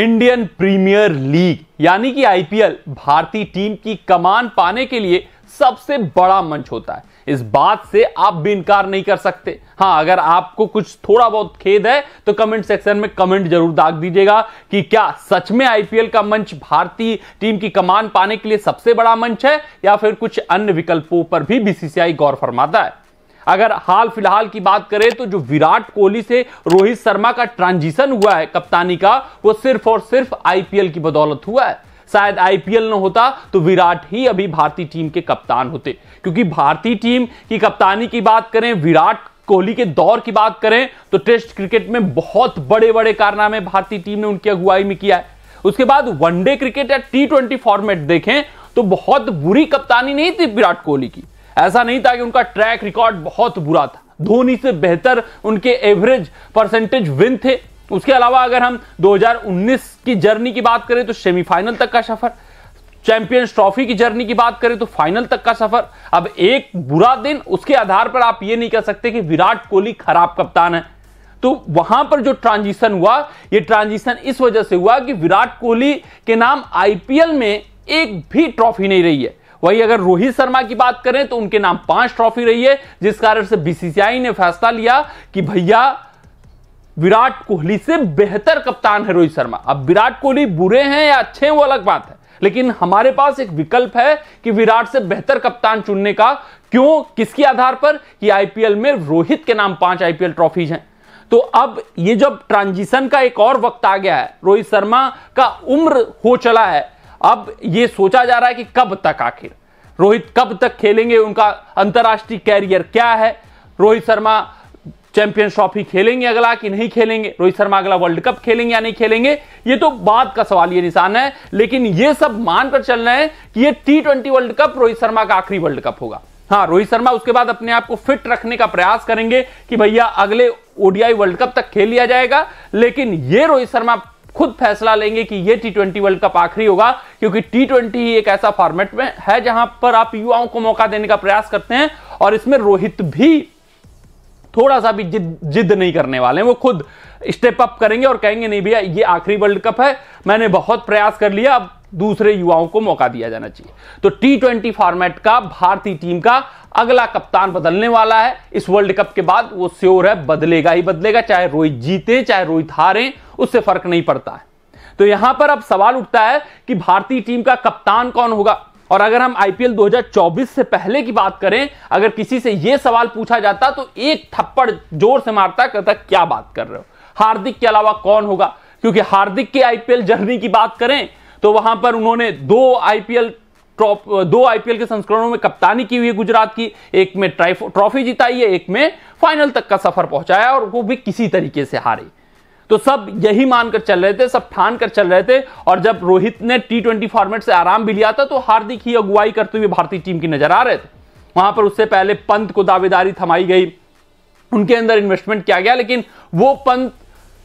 Indian premiere league यानी कि IPL भारतीय टीम की कमान पाने के लिए सबसे बड़ा मंच होता है इस बात से आप भी इनकार नहीं कर सकते हाँ अगर आपको कुछ थोड़ा बहुत खेद है तो कमेंट सेक्शन में कमेंट जरूर दाग दीजिएगा कि क्या सच में आईपीएल का मंच भारतीय टीम की कमान पाने के लिए सबसे बड़ा मंच है या फिर कुछ अन्य विकल्पों पर भी बीसीसीआई गौर फरमाता है अगर हाल फिलहाल की बात करें तो जो विराट कोहली से रोहित शर्मा का ट्रांजिशन हुआ है कप्तानी का वो सिर्फ और सिर्फ आईपीएल की बदौलत हुआ है शायद आईपीएल न होता तो विराट ही अभी भारतीय टीम के कप्तान होते क्योंकि भारतीय टीम की कप्तानी की बात करें विराट कोहली के दौर की बात करें तो टेस्ट क्रिकेट में बहुत बड़े बड़े कारनामे भारतीय टीम ने उनकी अगुवाई में किया है उसके बाद वनडे क्रिकेट या टी ट्वेंटी फॉर्मेट देखें तो बहुत बुरी कप्तानी नहीं थी विराट कोहली की ऐसा नहीं था कि उनका ट्रैक रिकॉर्ड बहुत बुरा था धोनी से बेहतर उनके एवरेज परसेंटेज विन थे उसके अलावा अगर हम 2019 की जर्नी की बात करें तो सेमीफाइनल तक का सफर चैंपियंस ट्रॉफी की जर्नी की बात करें तो फाइनल तक का सफर अब एक बुरा दिन उसके आधार पर आप ये नहीं कह सकते कि विराट कोहली खराब कप्तान है तो वहां पर जो ट्रांजिशन हुआ ये ट्रांजिशन इस वजह से हुआ कि विराट कोहली के नाम आईपीएल में एक भी ट्रॉफी नहीं रही है वहीं अगर रोहित शर्मा की बात करें तो उनके नाम पांच ट्रॉफी रही है जिस कारण से बीसीसीआई ने फैसला लिया कि भैया विराट कोहली से बेहतर कप्तान है रोहित शर्मा अब विराट कोहली बुरे हैं या अच्छे हैं वो अलग बात है लेकिन हमारे पास एक विकल्प है कि विराट से बेहतर कप्तान चुनने का क्यों किसके आधार पर कि आईपीएल में रोहित के नाम पांच आईपीएल ट्रॉफीज हैं तो अब ये जब ट्रांजिशन का एक और वक्त आ गया है रोहित शर्मा का उम्र हो चला है अब ये सोचा जा रहा है कि कब तक आखिर रोहित कब तक खेलेंगे उनका अंतर्राष्ट्रीय कैरियर क्या है रोहित शर्मा चैंपियंस ट्रॉफी खेलेंगे अगला कि नहीं खेलेंगे रोहित शर्मा अगला वर्ल्ड कप खेलेंगे या नहीं खेलेंगे ये तो बात का सवाल ये निशान है लेकिन ये सब मानकर चल रहे हैं कि ये T twenty world cup Rohit Sharma का आखिरी वर्ल्ड कप होगा हाँ रोहित शर्मा उसके बाद अपने आप को फिट रखने का प्रयास करेंगे कि भैया अगले ओडीआई वर्ल्ड कप तक खेल लिया जाएगा लेकिन ये रोहित शर्मा खुद फैसला लेंगे कि ये टी ट्वेंटी वर्ल्ड कप आखिरी होगा क्योंकि टी ट्वेंटी ही एक ऐसा फॉर्मेट में है जहां पर आप युवाओं को मौका देने का प्रयास करते हैं और इसमें रोहित भी थोड़ा सा भी जिद जिद नहीं करने वाले हैं वो खुद स्टेप अप करेंगे और कहेंगे नहीं भैया ये आखिरी वर्ल्ड कप है मैंने बहुत प्रयास कर लिया अब दूसरे युवाओं को मौका दिया जाना चाहिए तो टी ट्वेंटी फॉर्मेट का भारतीय टीम का अगला कप्तान बदलने वाला है इस वर्ल्ड कप के बाद वो श्योर है बदलेगा ही बदलेगा चाहे रोहित जीते चाहे रोहित हारें उससे फर्क नहीं पड़ता है तो यहां पर अब सवाल उठता है कि भारतीय टीम का कप्तान कौन होगा और अगर हम आईपीएल 2024 से पहले की बात करें अगर किसी से यह सवाल पूछा जाता तो एक थप्पड़ जोर से मारता कहता क्या बात कर रहे हो हार्दिक के अलावा कौन होगा क्योंकि हार्दिक के आईपीएल जर्नी की बात करें तो वहां पर उन्होंने दो आईपीएल दो आईपीएल के संस्करणों में कप्तानी की हुई गुजरात की एक में ट्रॉफी जिताई है एक में फाइनल तक का सफर पहुंचाया और वो भी किसी तरीके से हारी तो सब यही मानकर चल रहे थे सब ठान कर चल रहे थे और जब रोहित ने टी ट्वेंटी फॉर्मेट से आराम भी लिया था तो हार्दिक ही अगुवाई करते हुए भारतीय टीम की नजर आ रहे थे वहां पर उससे पहले पंत को दावेदारी थमाई गई उनके अंदर इन्वेस्टमेंट किया गया लेकिन वो पंत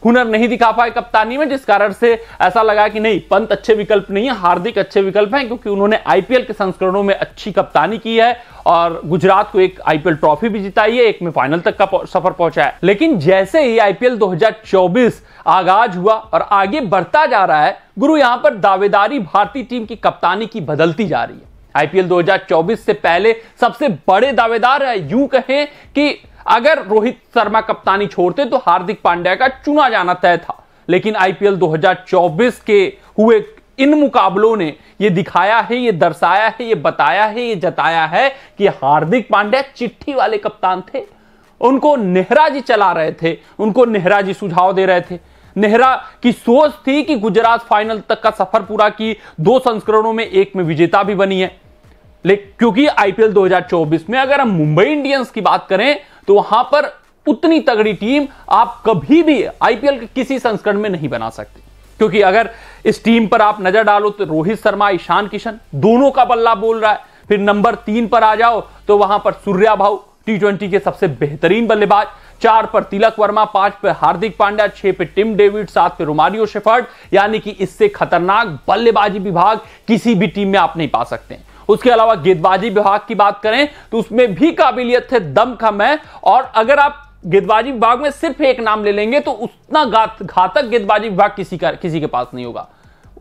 हुनर नहीं दिखा पाए कप्तानी में जिस कारण से ऐसा लगा कि नहीं पंत अच्छे विकल्प नहीं है हार्दिक अच्छे विकल्प हैं क्योंकि उन्होंने आईपीएल के संस्करणों में अच्छी कप्तानी की है और गुजरात को एक आईपीएल ट्रॉफी भी जिताई है एक में फाइनल तक का सफर पहुंचा है लेकिन जैसे ही आईपीएल 2024 आगाज हुआ और आगे बढ़ता जा रहा है गुरु यहां पर दावेदारी भारतीय टीम की कप्तानी की बदलती जा रही है आईपीएल 2024 से पहले सबसे बड़े दावेदार है यूं कहें कि अगर रोहित शर्मा कप्तानी छोड़ते तो हार्दिक पांड्या का चुना जाना तय था लेकिन आईपीएल 2024 के हुए इन मुकाबलों ने यह दिखाया है यह दर्शाया है यह बताया है यह जताया है कि हार्दिक पांड्या चिट्ठी वाले कप्तान थे उनको नेहरा जी चला रहे थे उनको नेहरा जी सुझाव दे रहे थे नेहरा की सोच थी कि गुजरात फाइनल तक का सफर पूरा की दो संस्करणों में एक में विजेता भी बनी है क्योंकि आईपीएल 2024 में अगर हम मुंबई इंडियंस की बात करें तो वहां पर उतनी तगड़ी टीम आप कभी भी आईपीएल के किसी संस्करण में नहीं बना सकते क्योंकि अगर इस टीम पर आप नजर डालो तो रोहित शर्मा ईशान किशन दोनों का बल्ला बोल रहा है फिर नंबर तीन पर आ जाओ तो वहां पर सूर्या भाव टी ट्वेंटी के सबसे बेहतरीन बल्लेबाज चार पर तिलक वर्मा पांच पर हार्दिक पांड्या छह पे टिम डेविड सात पे रोमारियो शेफर्ड यानी कि इससे खतरनाक बल्लेबाजी विभाग किसी भी टीम में आप नहीं पा सकते उसके अलावा गेंदबाजी विभाग की बात करें तो उसमें भी काबिलियत है दम है और अगर आप गेंदबाजी विभाग में सिर्फ एक नाम ले लेंगे तो उतना घातक गेंदबाजी विभाग किसी का किसी के पास नहीं होगा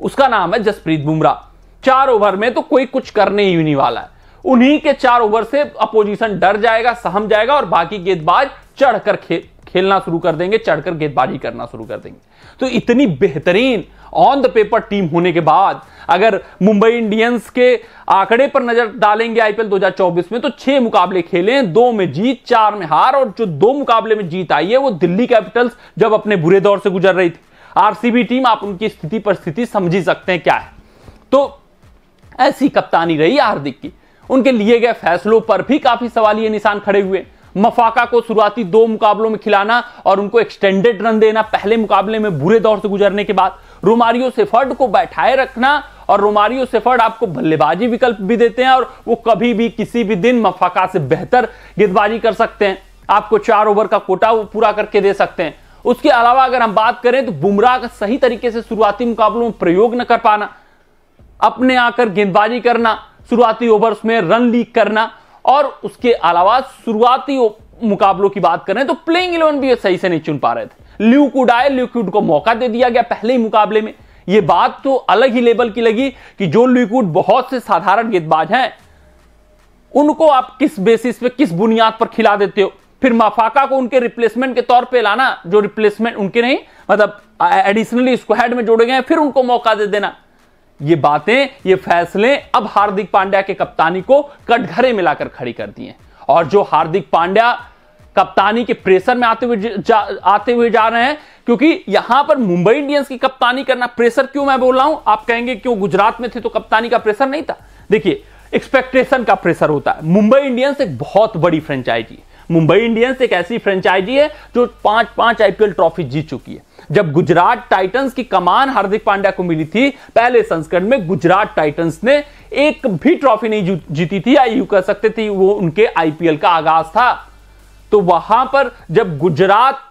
उसका नाम है जसप्रीत बुमराह चार ओवर में तो कोई कुछ करने ही नहीं वाला है उन्हीं के चार ओवर से अपोजिशन डर जाएगा सहम जाएगा और बाकी गेंदबाज चढ़कर खेल खेलना शुरू कर देंगे चढ़कर गेंदबाजी करना शुरू कर देंगे तो इतनी बेहतरीन ऑन द पेपर टीम होने के बाद अगर मुंबई इंडियंस के आंकड़े पर नजर डालेंगे आईपीएल 2024 में तो छह मुकाबले खेले दो में जीत चार में हार और जो दो मुकाबले में जीत आई है वो दिल्ली कैपिटल्स जब अपने बुरे दौर से गुजर रही थी आरसीबी टीम आप उनकी स्थिति परिस्थिति समझ ही सकते हैं क्या है तो ऐसी कप्तानी रही हार्दिक की उनके लिए गए फैसलों पर भी काफी ये निशान खड़े हुए मफाका को शुरुआती दो मुकाबलों में खिलाना और उनको एक्सटेंडेड रन देना पहले मुकाबले में बुरे दौर से गुजरने के बाद रोमारियो सेफर्ड को बैठाए रखना और रोमारियो सेफर्ड आपको बल्लेबाजी विकल्प भी देते हैं और वो कभी भी किसी भी दिन मफाका से बेहतर गेंदबाजी कर सकते हैं आपको चार ओवर का कोटा वो पूरा करके दे सकते हैं उसके अलावा अगर हम बात करें तो बुमराह का सही तरीके से शुरुआती मुकाबलों में प्रयोग न कर पाना अपने आकर गेंदबाजी करना शुरुआती ओवर्स में रन लीक करना और उसके अलावा शुरुआती मुकाबलों की बात करें तो प्लेइंग इलेवन भी सही से नहीं चुन पा रहे थे ल्यूकुड आए ल्यूकुड को मौका दे दिया गया पहले ही मुकाबले में यह बात तो अलग ही लेवल की लगी कि जो ल्यूकुड बहुत से साधारण गेंदबाज हैं उनको आप किस बेसिस पे किस बुनियाद पर खिला देते हो फिर मफाका को उनके रिप्लेसमेंट के तौर पे लाना जो रिप्लेसमेंट उनके नहीं मतलब एडिशनली स्क्वाड में जोड़े गए फिर उनको मौका दे देना ये बातें ये फैसले अब हार्दिक पांड्या के कप्तानी को कटघरे मिलाकर खड़ी कर दिए और जो हार्दिक पांड्या कप्तानी के प्रेशर में आते हुए आते हुए जा रहे हैं क्योंकि यहां पर मुंबई इंडियंस की कप्तानी करना प्रेशर क्यों मैं बोल रहा हूं आप कहेंगे क्यों गुजरात में थे तो कप्तानी का प्रेशर नहीं था देखिए एक्सपेक्टेशन का प्रेशर होता है मुंबई इंडियंस एक बहुत बड़ी फ्रेंचाइजी मुंबई इंडियंस एक ऐसी फ्रेंचाइजी है जो पांच पांच आईपीएल ट्रॉफी जीत चुकी है जब गुजरात टाइटंस की कमान हार्दिक पांड्या को मिली थी पहले संस्करण में गुजरात टाइटंस ने एक भी ट्रॉफी नहीं जीती थी या यू कह सकते थे वो उनके आईपीएल का आगाज था तो वहां पर जब गुजरात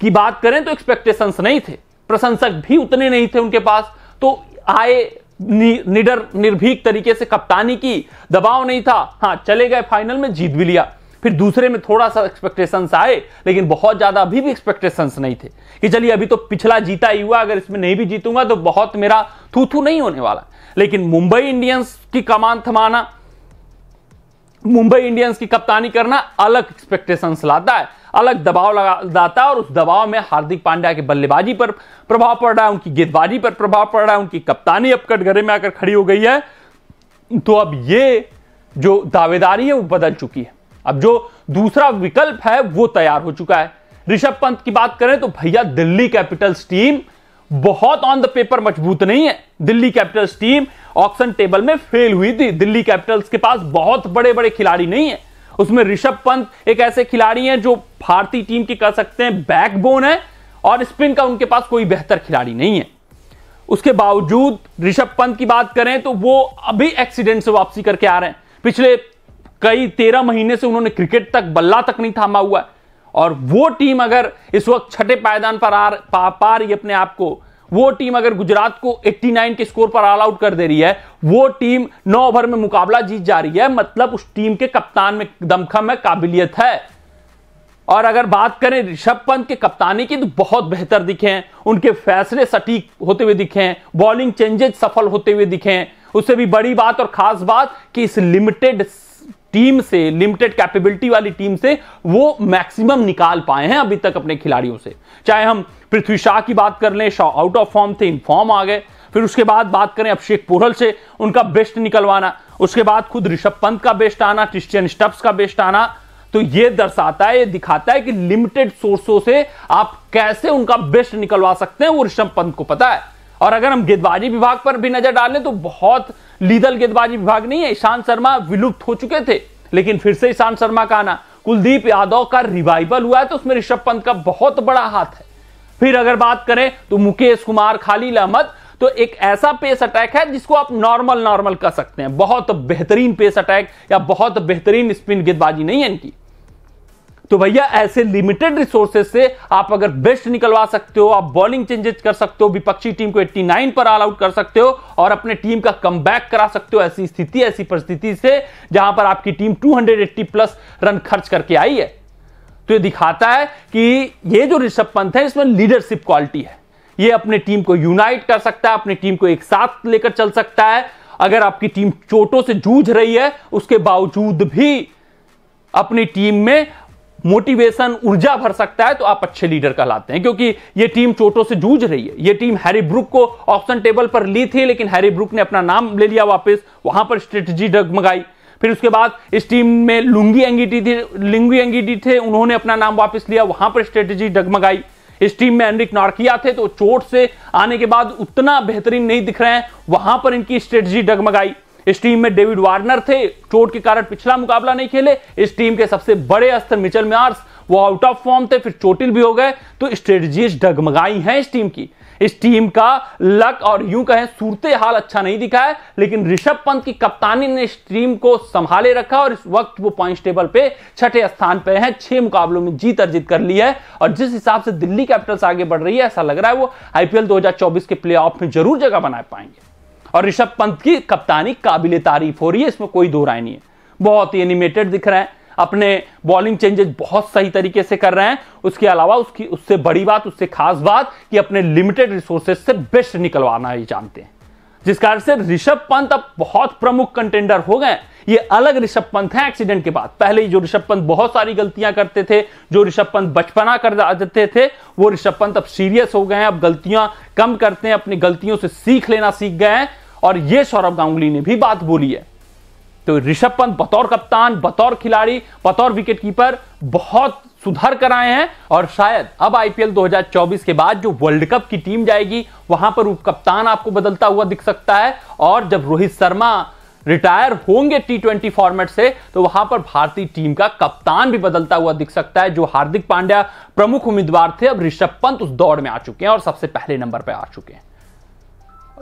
की बात करें तो एक्सपेक्टेशंस नहीं थे प्रशंसक भी उतने नहीं थे उनके पास तो आए निडर निर्भीक तरीके से कप्तानी की दबाव नहीं था हां चले गए फाइनल में जीत भी लिया फिर दूसरे में थोड़ा सा एक्सपेक्टेशंस आए लेकिन बहुत ज़्यादा अभी भी एक्सपेक्टेशंस नहीं थे कि चलिए अभी तो पिछला जीता ही हुआ अगर इसमें नहीं भी जीतूंगा तो बहुत मेरा थू थू नहीं होने वाला लेकिन मुंबई इंडियंस की कमान थमाना मुंबई इंडियंस की कप्तानी करना अलग एक्सपेक्टेशंस लाता है अलग दबाव लगाता है और उस दबाव में हार्दिक पांड्या की बल्लेबाजी पर प्रभाव पड़ रहा है उनकी गेंदबाजी पर प्रभाव पड़ रहा है उनकी कप्तानी अब कटघरे में आकर खड़ी हो गई है तो अब ये जो दावेदारी है वो बदल चुकी है अब जो दूसरा विकल्प है वो तैयार हो चुका है ऋषभ पंत की बात करें तो भैया दिल्ली कैपिटल्स टीम बहुत ऑन द पेपर मजबूत नहीं है Delhi Capitals team auction table में फेल हुई थी दिल्ली कैपिटल्स के पास बहुत बड़े बड़े खिलाड़ी नहीं है उसमें ऋषभ पंत एक ऐसे खिलाड़ी हैं जो भारतीय टीम के कह सकते हैं बैकबोन है और स्पिन का उनके पास कोई बेहतर खिलाड़ी नहीं है उसके बावजूद ऋषभ पंत की बात करें तो वो अभी एक्सीडेंट से वापसी करके आ रहे हैं पिछले कई तेरह महीने से उन्होंने क्रिकेट तक बल्ला तक नहीं थामा हुआ और वो टीम अगर इस वक्त छठे पायदान पर आ पा, पा रही अपने आप को वो टीम अगर गुजरात को 89 के स्कोर पर ऑल आउट कर दे रही है वो टीम नौ ओवर में मुकाबला जीत जा रही है मतलब उस टीम के कप्तान में दमखम है काबिलियत है और अगर बात करें ऋषभ पंत के कप्तानी की तो बहुत बेहतर दिखे हैं उनके फैसले सटीक होते हुए दिखे हैं बॉलिंग चेंजेज सफल होते हुए दिखे हैं उससे भी बड़ी बात और खास बात कि इस लिमिटेड टीम से लिमिटेड कैपेबिलिटी वाली टीम से वो मैक्सिमम निकाल पाए हैं अभी तक अपने खिलाड़ियों से चाहे हम पृथ्वी शाह की बात कर लें शाह आउट ऑफ फॉर्म थे इन फॉर्म आ गए फिर उसके बाद बात करें अभिषेक पोहल से उनका बेस्ट निकलवाना उसके बाद खुद ऋषभ पंत का बेस्ट आना क्रिश्चियन स्टप्स का बेस्ट आना तो ये दर्शाता है ये दिखाता है कि लिमिटेड सोर्सों से आप कैसे उनका बेस्ट निकलवा सकते हैं वो ऋषभ पंत को पता है और अगर हम गेंदबाजी विभाग पर भी नजर डालें तो बहुत लीदल गेंदबाजी विभाग नहीं है ईशांत शर्मा विलुप्त हो चुके थे लेकिन फिर से ईशांत शर्मा का आना कुलदीप यादव का रिवाइवल हुआ है तो उसमें ऋषभ पंत का बहुत बड़ा हाथ है फिर अगर बात करें तो मुकेश कुमार खालिल अहमद तो एक ऐसा पेस अटैक है जिसको आप नॉर्मल नॉर्मल कर सकते हैं बहुत बेहतरीन पेस अटैक या बहुत बेहतरीन स्पिन गेंदबाजी नहीं है इनकी तो भैया ऐसे लिमिटेड रिसोर्सेज से आप अगर बेस्ट निकलवा सकते हो आप बॉलिंग चेंजेस कर सकते हो विपक्षी टीम को 89 पर ऑल आउट कर सकते हो और अपने टीम का कम करा सकते हो ऐसी स्थिति ऐसी परिस्थिति से जहां पर आपकी टीम 280 प्लस रन खर्च करके आई है तो ये दिखाता है कि ये जो ऋषभ पंत है इसमें लीडरशिप क्वालिटी है ये अपने टीम को यूनाइट कर सकता है अपनी टीम को एक साथ लेकर चल सकता है अगर आपकी टीम चोटों से जूझ रही है उसके बावजूद भी अपनी टीम में मोटिवेशन ऊर्जा भर सकता है तो आप अच्छे लीडर कहलाते हैं क्योंकि ये टीम चोटों से जूझ रही है ये टीम हैरी ब्रुक को ऑप्शन टेबल पर ली थी लेकिन हैरी ब्रुक ने अपना नाम ले लिया वापस वहां पर स्ट्रेटजी डगमगाई फिर उसके बाद इस टीम में लुंगी एंगीटी थी लिंगी एंगीटी थे उन्होंने अपना नाम वापस लिया वहां पर स्ट्रेटजी डगमगाई इस टीम में एनरिक नॉर्किया थे तो चोट से आने के बाद उतना बेहतरीन नहीं दिख रहे हैं वहां पर इनकी स्ट्रेटजी डगमगाई इस टीम में डेविड वार्नर थे चोट के कारण पिछला मुकाबला नहीं खेले इस टीम के सबसे बड़े अस्त्र मिचल मार्स वो आउट ऑफ फॉर्म थे फिर चोटिल भी हो गए तो स्ट्रेटजीज डगमगाई हैं इस टीम की इस टीम का लक और यूं कहें सूरते हाल अच्छा नहीं दिखा है लेकिन ऋषभ पंत की कप्तानी ने इस टीम को संभाले रखा और इस वक्त वो पॉइंट टेबल पे छठे स्थान पे हैं छह मुकाबलों में जीत अर्जित कर ली है और जिस हिसाब से दिल्ली कैपिटल्स आगे बढ़ रही है ऐसा लग रहा है वो आईपीएल 2024 के प्लेऑफ में जरूर जगह बना पाएंगे और ऋषभ पंत की कप्तानी काबिल तारीफ हो रही है इसमें कोई दो राय नहीं है बहुत ही एनिमेटेड दिख रहा है अपने बॉलिंग चेंजेस बहुत सही तरीके से कर रहे हैं उसके अलावा उसकी उससे बड़ी बात उससे खास बात कि अपने लिमिटेड रिसोर्सेज से बेस्ट निकलवाना ही जानते हैं जिस कारण से ऋषभ पंत अब बहुत प्रमुख कंटेंडर हो गए ये अलग ऋषभ पंत है एक्सीडेंट के बाद पहले ही जो ऋषभ पंत बहुत सारी गलतियां करते थे जो ऋषभ पंत बचपना कर देते थे वो ऋषभ पंत अब सीरियस हो गए हैं अब गलतियां कम करते हैं अपनी गलतियों से सीख लेना सीख गए हैं और ये सौरभ गांगुली ने भी बात बोली है तो ऋषभ पंत बतौर कप्तान बतौर खिलाड़ी बतौर विकेटकीपर बहुत सुधार कर आए हैं और शायद अब आईपीएल 2024 के बाद जो वर्ल्ड कप की टीम जाएगी वहां पर उप कप्तान आपको बदलता हुआ दिख सकता है और जब रोहित शर्मा रिटायर होंगे टी ट्वेंटी फॉर्मेट से तो वहां पर भारतीय टीम का कप्तान भी बदलता हुआ दिख सकता है जो हार्दिक पांड्या प्रमुख उम्मीदवार थे अब ऋषभ पंत उस दौड़ में आ चुके हैं और सबसे पहले नंबर पर आ चुके हैं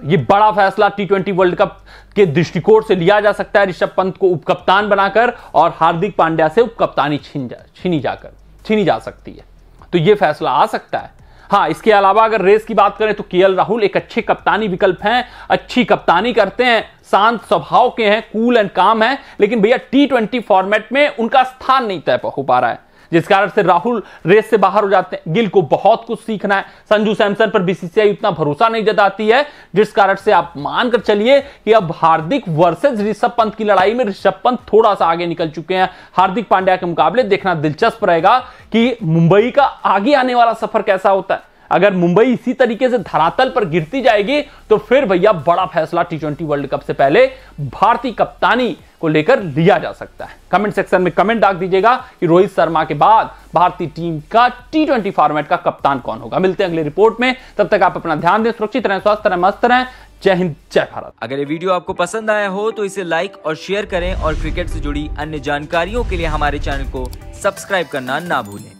ये बड़ा फैसला टी ट्वेंटी वर्ल्ड कप के दृष्टिकोण से लिया जा सकता है ऋषभ पंत को उपकप्तान बनाकर और हार्दिक पांड्या से उपकप्तानी छीन जा छीनी जाकर छीनी जा सकती है तो ये फैसला आ सकता है हाँ इसके अलावा अगर रेस की बात करें तो के राहुल एक अच्छे कप्तानी विकल्प हैं अच्छी कप्तानी करते हैं शांत स्वभाव के हैं कूल एंड काम है लेकिन भैया टी ट्वेंटी फॉर्मेट में उनका स्थान नहीं तय हो पा रहा है जिस कारण से राहुल रेस से बाहर हो जाते हैं गिल को बहुत कुछ सीखना है संजू सैमसन पर बीसीसीआई उतना भरोसा नहीं जताती है जिस कारण से आप मानकर चलिए कि अब हार्दिक वर्सेज ऋषभ पंत की लड़ाई में ऋषभ पंत थोड़ा सा आगे निकल चुके हैं हार्दिक पांड्या के मुकाबले देखना दिलचस्प रहेगा कि मुंबई का आगे आने वाला सफर कैसा होता है अगर मुंबई इसी तरीके से धरातल पर गिरती जाएगी तो फिर भैया बड़ा फैसला टी ट्वेंटी वर्ल्ड कप से पहले भारतीय कप्तानी को लेकर लिया जा सकता है कमेंट सेक्शन में कमेंट डाक दीजिएगा कि रोहित शर्मा के बाद भारतीय टीम का टी ट्वेंटी फॉर्मेट का कप्तान कौन होगा मिलते हैं अगले रिपोर्ट में तब तक आप अपना ध्यान दें सुरक्षित रहें स्वस्थ रहें मस्त रहें जय हिंद जय भारत अगर ये वीडियो आपको पसंद आया हो तो इसे लाइक और शेयर करें और क्रिकेट से जुड़ी अन्य जानकारियों के लिए हमारे चैनल को सब्सक्राइब करना ना भूलें